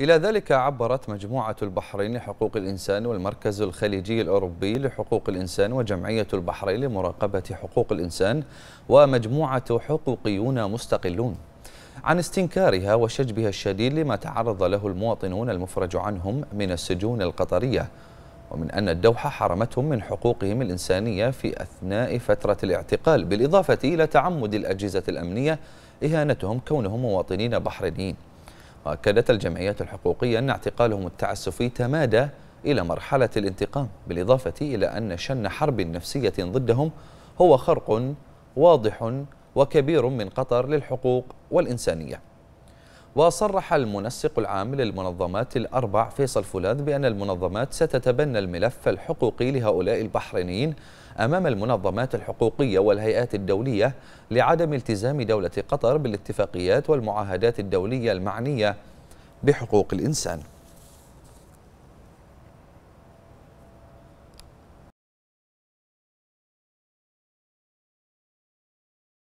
إلى ذلك عبرت مجموعة البحرين لحقوق الإنسان والمركز الخليجي الأوروبي لحقوق الإنسان وجمعية البحرين لمراقبة حقوق الإنسان ومجموعة حقوقيون مستقلون عن استنكارها وشجبها الشديد لما تعرض له المواطنون المفرج عنهم من السجون القطرية ومن أن الدوحة حرمتهم من حقوقهم الإنسانية في أثناء فترة الاعتقال بالإضافة إلى تعمد الأجهزة الأمنية إهانتهم كونهم مواطنين بحرينيين وأكدت الجمعيات الحقوقية أن اعتقالهم التعسفي تمادى إلى مرحلة الانتقام بالإضافة إلى أن شن حرب نفسية ضدهم هو خرق واضح وكبير من قطر للحقوق والإنسانية وصرح المنسق العام للمنظمات الأربع فيصل فولاذ بأن المنظمات ستتبنى الملف الحقوقي لهؤلاء البحرينيين أمام المنظمات الحقوقية والهيئات الدولية لعدم التزام دولة قطر بالاتفاقيات والمعاهدات الدولية المعنية بحقوق الإنسان